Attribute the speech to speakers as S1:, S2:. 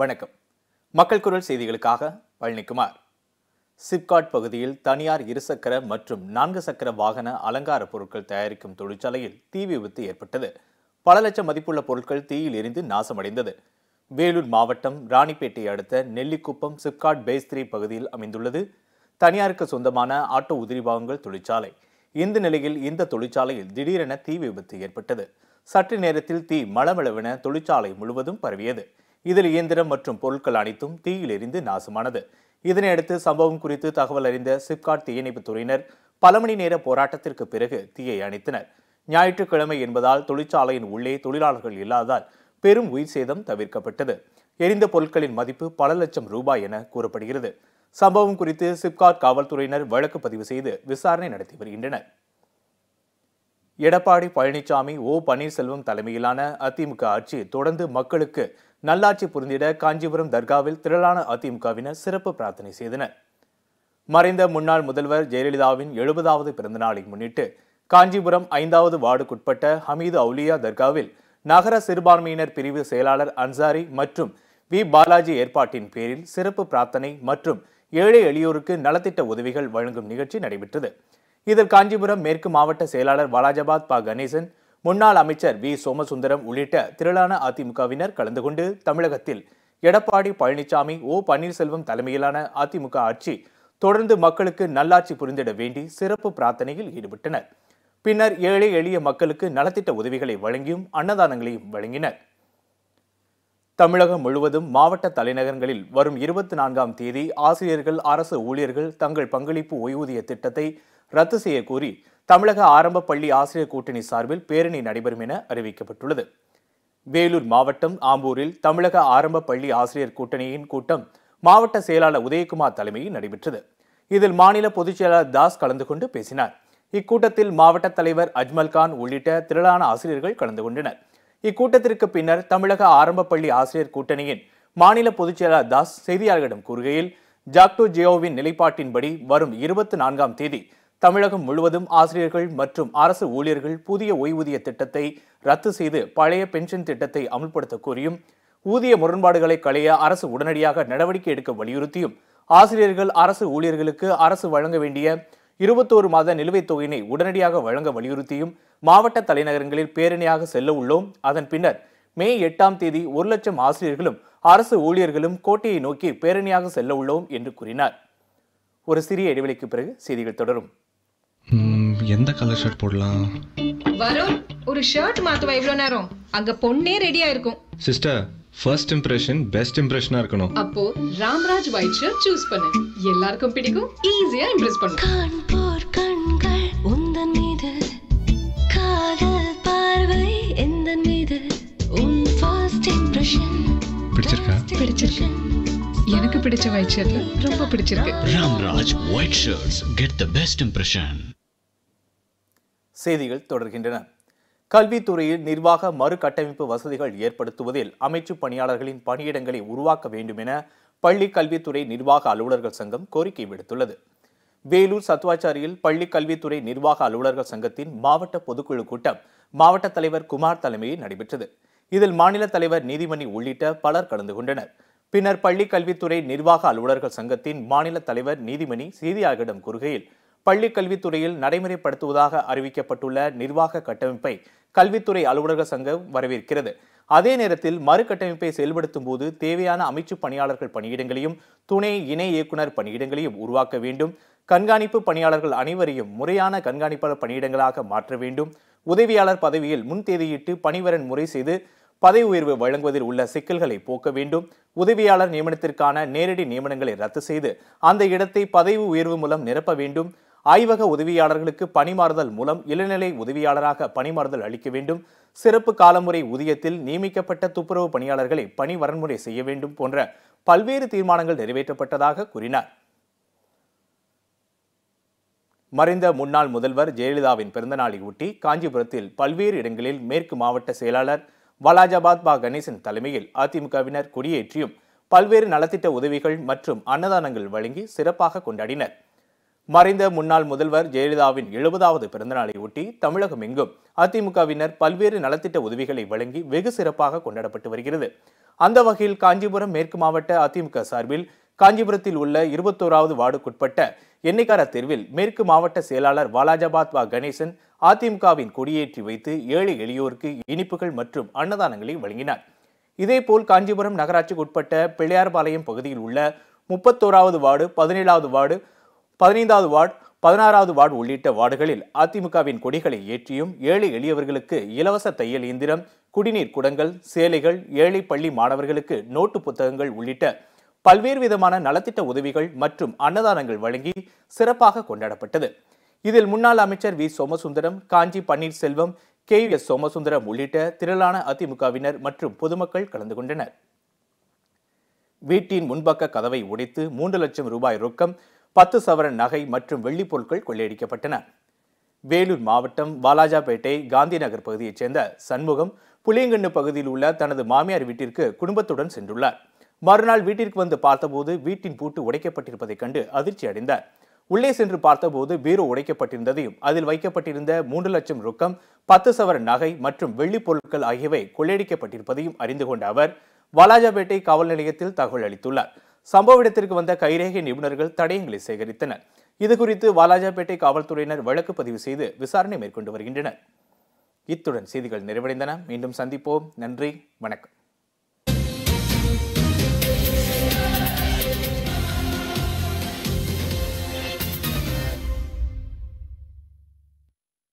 S1: வணக்கம் மக்கள் குரல் செய்திகளுக்காக பழனிக்குமார் சிப்காட் பகுதியில் தனியார் இருசக்கர மற்றும் நான்கு சக்கர வாகன அலங்கார பொருட்கள் தயாரிக்கும் தொழிற்சாலையில் தீ விபத்து ஏற்பட்டது பல லட்சம் மதிப்புள்ள பொருட்கள் தீயில் எரிந்து நாசமடைந்தது வேலூர் மாவட்டம் ராணிப்பேட்டை அடுத்த நெல்லிக்குப்பம் சிப்காட் பேஸ்திரி பகுதியில் அமைந்துள்ளது தனியாருக்கு சொந்தமான ஆட்டோ உதிரிபாகங்கள் தொழிற்சாலை இந்த நிலையில் இந்த தொழிற்சாலையில் திடீரென தீ விபத்து ஏற்பட்டது சற்று நேரத்தில் தீ மளமளவென தொழிற்சாலை முழுவதும் பரவியது இதில் இயந்திரம் மற்றும் பொருட்கள் அனைத்தும் தீயில் எரிந்து நாசமானது இதனையடுத்து சம்பவம் குறித்து தகவல் அறிந்த சிப்காட் தீயணைப்புத் துறையினர் பல மணி நேர போராட்டத்திற்கு பிறகு தீயை அணைத்தனர் ஞாயிற்றுக்கிழமை என்பதால் தொழிற்சாலையின் உள்ளே தொழிலாளர்கள் இல்லாததால் பெரும் உயிர் சேதம் தவிர்க்கப்பட்டது எரிந்த பொருட்களின் மதிப்பு பல லட்சம் ரூபாய் என கூறப்படுகிறது சம்பவம் குறித்து சிப்காட் காவல்துறையினர் வழக்கு பதிவு செய்து விசாரணை நடத்தி வருகின்றனர் எடப்பாடி பழனிசாமி ஓ பன்னீர்செல்வம் தலைமையிலான அதிமுக ஆட்சி தொடர்ந்து மக்களுக்கு நல்லாட்சி புரிந்திட காஞ்சிபுரம் தர்காவில் திரளான அதிமுகவினர் சிறப்பு பிரார்த்தனை செய்தனர் மறைந்த முன்னாள் முதல்வர் ஜெயலலிதாவின் எழுபதாவது பிறந்தநாளை முன்னிட்டு காஞ்சிபுரம் ஐந்தாவது வார்டுக்குட்பட்ட ஹமீது அவுலியா தர்காவில் நகர சிறுபான்மையினர் பிரிவு செயலாளர் அன்சாரி மற்றும் வி பாலாஜி ஏற்பாட்டின் பேரில் சிறப்பு பிரார்த்தனை மற்றும் ஏழை எளியோருக்கு நலத்திட்ட உதவிகள் வழங்கும் நிகழ்ச்சி நடைபெற்றது இதில் காஞ்சிபுரம் மேற்கு மாவட்ட செயலாளர் வாலாஜபாத் பா கணேசன் முன்னாள் அமைச்சர் வி சோமசுந்தரம் உள்ளிட்ட திரளான அதிமுகவினர் கலந்து கொண்டு தமிழகத்தில் எடப்பாடி பழனிசாமி ஓ பன்னீர்செல்வம் தலைமையிலான அதிமுக ஆட்சி தொடர்ந்து மக்களுக்கு நல்லாட்சி புரிந்திட வேண்டி சிறப்பு பிரார்த்தனையில் ஈடுபட்டனர் பின்னர் ஏழை எளிய மக்களுக்கு நலத்திட்ட உதவிகளை வழங்கியும் அன்னதானங்களையும் வழங்கினர் தமிழகம் முழுவதும் மாவட்ட தலைநகரங்களில் வரும் இருபத்தி நான்காம் தேதி ஆசிரியர்கள் அரசு ஊழியர்கள் தங்கள் பங்களிப்பு ஓய்வூதிய திட்டத்தை ரத்து செய்யக்கோரி தமிழக ஆரம்ப பள்ளி ஆசிரியர் கூட்டணி சார்பில் பேரணி நடைபெறும் என அறிவிக்கப்பட்டுள்ளது வேலூர் மாவட்டம் ஆம்பூரில் தமிழக ஆரம்ப பள்ளி ஆசிரியர் கூட்டணியின் கூட்டம் மாவட்ட செயலாளர் உதயகுமார் தலைமையில் நடைபெற்றது இதில் மாநில பொதுச் செயலாளர் தாஸ் கலந்து கொண்டு பேசினார் இக்கூட்டத்தில் மாவட்ட தலைவர் அஜ்மல் கான் உள்ளிட்ட திரளான ஆசிரியர்கள் கலந்து கொண்டனர் இக்கூட்டத்திற்கு பின்னர் தமிழக ஆரம்ப பள்ளி ஆசிரியர் கூட்டணியின் மாநில பொதுச் செயலாளர் தாஸ் செய்தியாளர்களிடம் கூறுகையில் ஜாக்டோ ஜியோவின் நிலைப்பாட்டின்படி வரும் இருபத்தி நான்காம் தேதி தமிழகம் முழுவதும் ஆசிரியர்கள் மற்றும் அரசு ஊழியர்கள் புதிய ஓய்வூதிய திட்டத்தை ரத்து செய்து பழைய பென்ஷன் திட்டத்தை அமல்படுத்த கோரியும் ஊதிய முரண்பாடுகளை களைய அரசு உடனடியாக நடவடிக்கை எடுக்க வலியுறுத்தியும் ஆசிரியர்கள் அரசு ஊழியர்களுக்கு அரசு வழங்க வேண்டிய இருபத்தோரு மாத நிலுவைத் தொகையினை உடனடியாக வழங்க வலியுறுத்தியும் மாவட்ட தலைநகரங்களில் பேரணியாக செல்ல உள்ளோம் அதன் பின்னர் மே எட்டாம் தேதி ஒரு லட்சம் ஆசிரியர்களும் அரசு ஊழியர்களும் கோட்டையை நோக்கி பேரணியாக செல்ல உள்ளோம் என்று கூறினார் ஒரு சிறிய இடைவெளிக்கு பிறகு செய்திகள் தொடரும் எந்த கலர் ஷர்ட் போடலாம் வரும் ஒரு ஷர்ட் மாத்துவா இவ்வளவு நேரம் அங்க பொண்ணே ரெடியா இருக்கும் சிஸ்டர் ஃபர்ஸ்ட் இம்ப்ரெஷன் பெஸ்ட் இம்ப்ரெஷனா இருக்கணும் அப்போ ராம்ராஜ் ஒயிட் ஷர்ட் சூஸ் பண்ணு எல்லாருக்கும் பிடிக்கும் ஈஸியா இம்ப்ரெஸ் பண்ணு காண்போர் கண்கள் உந்தன் மீது காதல் பார்வை எந்த மீது உன் ஃபர்ஸ்ட் இம்ப்ரெஷன் பிடிச்சிருக்கா பிடிச்சிருக்கு எனக்கு பிடிச்ச ஒயிட் ஷர்ட் ரொம்ப பிடிச்சிருக்கு Ramraj white shirts get the best impression செய்திகள் தொடர்கின்றன கல்வித்துறையில் நிர்வாக மறுகட்டமைப்பு வசதிகள் ஏற்படுத்துவதில் அமைச்சு பணியாளர்களின் பணியிடங்களை உருவாக்க வேண்டும் என பள்ளி கல்வித்துறை நிர்வாக அலுவலர்கள் சங்கம் கோரிக்கை விடுத்துள்ளது வேலூர் சத்வாச்சாரியில் பள்ளி கல்வித்துறை நிர்வாக அலுவலர்கள் சங்கத்தின் மாவட்ட பொதுக்குழு கூட்டம் மாவட்ட தலைவர் குமார் தலைமையில் நடைபெற்றது இதில் மாநில தலைவர் நீதிமணி உள்ளிட்ட பலர் கலந்து கொண்டனர் பின்னர் பள்ளி கல்வித்துறை நிர்வாக அலுவலர்கள் சங்கத்தின் மாநில தலைவர் நீதிமணி செய்தியாளர்களிடம் கூறுகையில் பள்ளி கல்வித்துறையில் நடைமுறைப்படுத்துவதாக அறிவிக்கப்பட்டுள்ள நிர்வாக கட்டமைப்பை கல்வித்துறை அலுவலர்கள் சங்கம் வரவேற்கிறது அதே நேரத்தில் மறுகட்டமைப்பை செயல்படுத்தும் போது தேவையான அமைச்சு பணியாளர்கள் பணியிடங்களையும் துணை இணை இயக்குனர் பணியிடங்களையும் உருவாக்க வேண்டும் கண்காணிப்பு பணியாளர்கள் அனைவரையும் முறையான கண்காணிப்பாளர் பணியிடங்களாக மாற்ற வேண்டும் உதவியாளர் பதவியில் முன் தேதியிட்டு பணிவரன் முறை செய்து பதவி உயர்வு வழங்குவதில் உள்ள சிக்கல்களை போக்க வேண்டும் உதவியாளர் நியமனத்திற்கான நேரடி நியமனங்களை ரத்து செய்து அந்த இடத்தை பதவி உயர்வு மூலம் நிரப்ப வேண்டும் ஆய்வக உதவியாளர்களுக்கு பணிமாறுதல் மூலம் இளநிலை உதவியாளராக பணிமாறுதல் அளிக்க வேண்டும் சிறப்பு காலமுறை ஊதியத்தில் நியமிக்கப்பட்ட துப்புரவு பணியாளர்களை பணி வரன்முறை செய்ய வேண்டும் போன்ற பல்வேறு தீர்மானங்கள் நிறைவேற்றப்பட்டதாக கூறினார் மறைந்த முன்னாள் முதல்வர் ஜெயலலிதாவின் பிறந்தநாளை ஒட்டி காஞ்சிபுரத்தில் பல்வேறு இடங்களில் மேற்கு மாவட்ட செயலாளர் வலாஜாபாத் பா கணேசன் தலைமையில் அதிமுகவினர் கொடியேற்றியும் பல்வேறு நலத்திட்ட உதவிகள் மற்றும் அன்னதானங்கள் வழங்கி சிறப்பாக கொண்டாடினர் மறைந்த முன்னாள் முதல்வர் ஜெயலலிதாவின் எழுபதாவது பிறந்தநாளை ஒட்டி தமிழகம் எங்கும் அதிமுகவினர் பல்வேறு நலத்திட்ட உதவிகளை வழங்கி வெகு சிறப்பாக கொண்டாடப்பட்டு வருகிறது அந்த வகையில் காஞ்சிபுரம் மேற்கு மாவட்ட அதிமுக சார்பில் காஞ்சிபுரத்தில் உள்ள இருபத்தோராவது வார்டுக்குட்பட்ட எண்ணிக்கார தேர்வில் மேற்கு மாவட்ட செயலாளர் வாலாஜபாத் வா கணேசன் அதிமுகவின் கொடியேற்றி வைத்து ஏழை எளியோருக்கு இனிப்புகள் மற்றும் அன்னதானங்களை வழங்கினார் இதேபோல் காஞ்சிபுரம் நகராட்சிக்குட்பட்ட பிள்ளையார்பாளையம் பகுதியில் உள்ள முப்பத்தோராவது வார்டு பதினேழாவது வார்டு பதினைந்தாவது வார்டு பதினாறாவது வார்டு உள்ளிட்ட வார்டுகளில் அதிமுகவின் கொடிகளை ஏற்றியும் ஏழை எளியவர்களுக்கு இலவச தையல் இயந்திரம் குடிநீர் குடங்கள் சேலைகள் ஏழை பள்ளி மாணவர்களுக்கு நோட்டு புத்தகங்கள் உள்ளிட்ட பல்வேறு விதமான நலத்திட்ட உதவிகள் மற்றும் அன்னதானங்கள் வழங்கி சிறப்பாக கொண்டாடப்பட்டது இதில் முன்னாள் அமைச்சர் V Somasundaram Kanchi Panneerselvam K S Somasundaram உள்ளிட்ட திரளான அதிமுகவினர் மற்றும் பொதுமக்கள் கலந்து கொண்டனர் வீட்டின் முன்பக்க கதவை உடைத்து மூன்று லட்சம் ரூபாய் ரொக்கம் பத்து சவரன் நகை மற்றும் வெள்ளிப் பொருட்கள் கொள்ளையடிக்கப்பட்டன வேலூர் மாவட்டம் வாலாஜாபேட்டை காந்தி நகர் பகுதியைச் சேர்ந்த சண்முகம் புளியங்கண்ணு பகுதியில் உள்ள தனது மாமியார் வீட்டிற்கு குடும்பத்துடன் சென்றுள்ளார் மறுநாள் வீட்டிற்கு வந்து பார்த்தபோது வீட்டின் பூட்டு உடைக்கப்பட்டிருப்பதைக் கண்டு அதிர்ச்சி அடைந்தார் உள்ளே சென்று பார்த்தபோது பீரோ உடைக்கப்பட்டிருந்ததையும் அதில் வைக்கப்பட்டிருந்த மூன்று லட்சம் ரொக்கம் பத்து சவர நகை மற்றும் வெள்ளிப் பொருட்கள் ஆகியவை கொள்ளையடிக்கப்பட்டிருப்பதையும் அறிந்து கொண்ட அவர் வாலாஜாபேட்டை காவல் நிலையத்தில் தகவல் அளித்துள்ளார் சம்பவ இடத்திற்கு வந்த கைரேகை நிபுணர்கள் தடயங்களை சேகரித்தனர் இதுகுறித்து வாலாஜாபேட்டை காவல்துறையினர் வழக்கு பதிவு செய்து விசாரணை மேற்கொண்டு வருகின்றனர் இத்துடன் செய்திகள் நிறைவடைந்தன மீண்டும் சந்திப்போம் நன்றி வணக்கம்